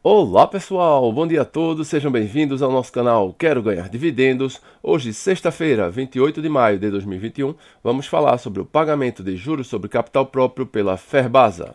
Olá pessoal, bom dia a todos, sejam bem-vindos ao nosso canal Quero Ganhar Dividendos. Hoje, sexta-feira, 28 de maio de 2021, vamos falar sobre o pagamento de juros sobre capital próprio pela Ferbasa.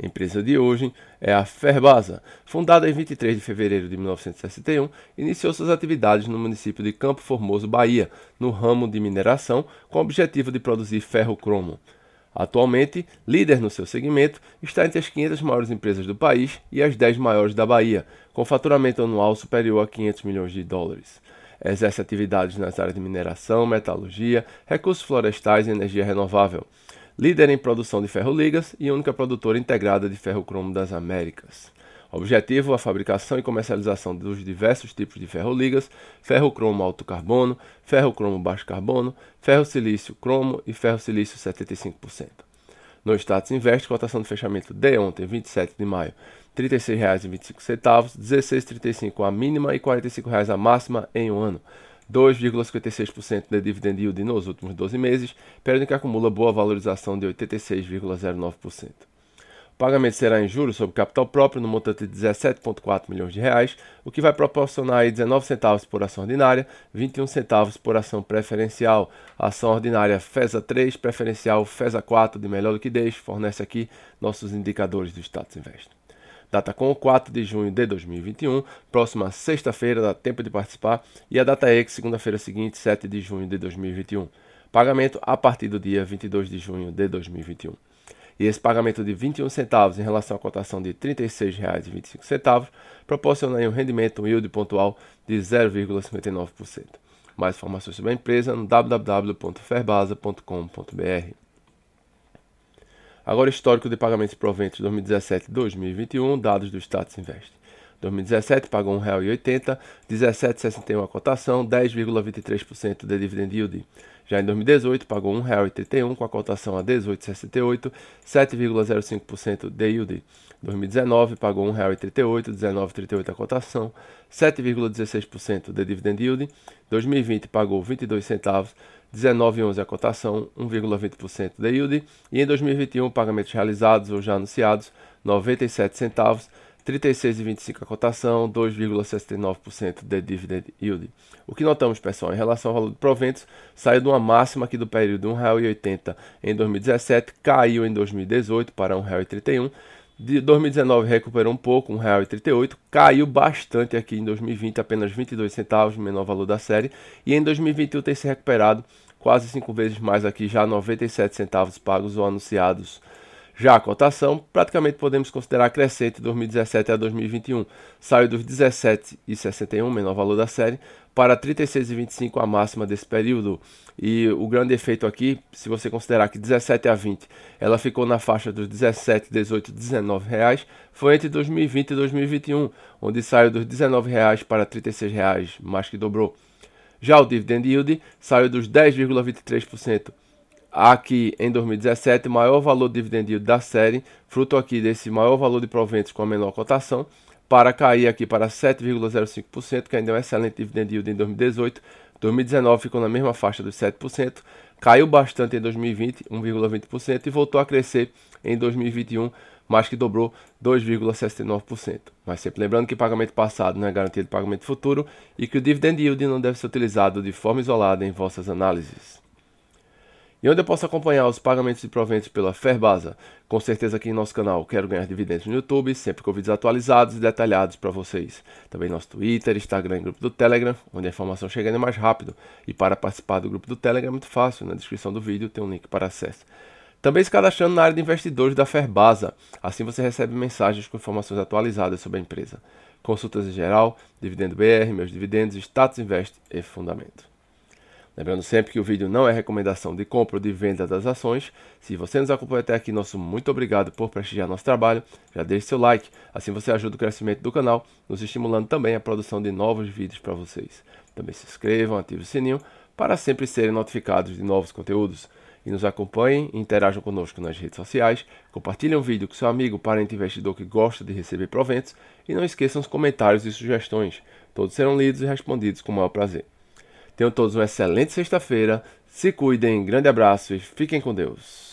A empresa de hoje é a Ferbasa. Fundada em 23 de fevereiro de 1961, iniciou suas atividades no município de Campo Formoso, Bahia, no ramo de mineração, com o objetivo de produzir ferro cromo. Atualmente, líder no seu segmento, está entre as 500 maiores empresas do país e as 10 maiores da Bahia, com faturamento anual superior a 500 milhões de dólares. Exerce atividades nas áreas de mineração, metalurgia, recursos florestais e energia renovável líder em produção de ferroligas e única produtora integrada de ferro cromo das Américas. Objetivo: a fabricação e comercialização dos diversos tipos de ferroligas, ferro cromo alto carbono, ferro cromo baixo carbono, ferro silício cromo e ferro silício 75%. No status investe, cotação de fechamento de ontem, 27 de maio, R$ 36,25, R$ 16,35 a mínima e R$ 45,00 a máxima em um ano. 2,56% de dividend yield nos últimos 12 meses, período que acumula boa valorização de 86,09%. O pagamento será em juros sobre capital próprio no montante de 17,4 milhões de reais, o que vai proporcionar aí 19 centavos por ação ordinária, 21 centavos por ação preferencial. ação ordinária FESA 3, preferencial FESA 4 de melhor liquidez, fornece aqui nossos indicadores do Status Invest data com o 4 de junho de 2021, próxima sexta-feira, dá tempo de participar, e a data que é segunda-feira seguinte, 7 de junho de 2021. Pagamento a partir do dia 22 de junho de 2021. E esse pagamento de 21 centavos em relação à cotação de R$ 36,25 proporciona um rendimento um yield pontual de 0,59%. Mais informações sobre a empresa no www.ferbasa.com.br. Agora, histórico de pagamentos e proventos 2017-2021, dados do Status Invest. 2017 pagou R$ 1,80, 17,61 a cotação, 10,23% de dividend yield. Já em 2018 pagou R$ 1,81 com a cotação a 18,68, 7,05% de yield. 2019 pagou R$ 1,38, 19,38 a cotação, 7,16% de dividend yield. 2020 pagou 22 centavos, 19,11 a cotação, 1,20% de yield. E em 2021, pagamentos realizados ou já anunciados, 97 centavos, 36,25 a cotação, 2,69% de dividend yield. O que notamos, pessoal, em relação ao valor de proventos, saiu de uma máxima aqui do período R$ 1,80 em 2017, caiu em 2018 para R$ 1,31 de 2019 recuperou um pouco, 1,38, caiu bastante aqui em 2020, apenas 22 centavos, menor valor da série, e em 2021 tem se recuperado quase cinco vezes mais aqui, já 97 centavos pagos ou anunciados já a cotação, praticamente podemos considerar crescente de 2017 a 2021. Saiu dos 17,61, menor valor da série, para 36,25 a máxima desse período. E o grande efeito aqui, se você considerar que 17 a 20, ela ficou na faixa dos 17, 18, 19 reais, foi entre 2020 e 2021, onde saiu dos 19 reais para 36 reais, mais que dobrou. Já o dividend yield saiu dos 10,23% aqui em 2017, maior valor dividendio da série, fruto aqui desse maior valor de proventos com a menor cotação, para cair aqui para 7,05%, que ainda é um excelente dividend yield em 2018. 2019 ficou na mesma faixa dos 7%, caiu bastante em 2020, 1,20% e voltou a crescer em 2021, mais que dobrou 2,69%. Mas sempre lembrando que pagamento passado não é garantia de pagamento futuro e que o dividend yield não deve ser utilizado de forma isolada em vossas análises. E onde eu posso acompanhar os pagamentos de proventos pela Ferbasa? Com certeza aqui em nosso canal Quero Ganhar Dividendos no YouTube, sempre com vídeos atualizados e detalhados para vocês. Também nosso Twitter, Instagram e grupo do Telegram, onde a informação chega ainda mais rápido. E para participar do grupo do Telegram é muito fácil, na descrição do vídeo tem um link para acesso. Também se cadastrando na área de investidores da Ferbasa, assim você recebe mensagens com informações atualizadas sobre a empresa. Consultas em geral, Dividendo BR, Meus Dividendos, Status Invest e Fundamento. Lembrando sempre que o vídeo não é recomendação de compra ou de venda das ações. Se você nos acompanha até aqui, nosso muito obrigado por prestigiar nosso trabalho. Já deixe seu like, assim você ajuda o crescimento do canal, nos estimulando também a produção de novos vídeos para vocês. Também se inscrevam, ativem o sininho para sempre serem notificados de novos conteúdos. E nos acompanhem e interajam conosco nas redes sociais. Compartilhem o vídeo com seu amigo, parente investidor que gosta de receber proventos. E não esqueçam os comentários e sugestões. Todos serão lidos e respondidos com o maior prazer. Tenham todos uma excelente sexta-feira. Se cuidem, grande abraço e fiquem com Deus.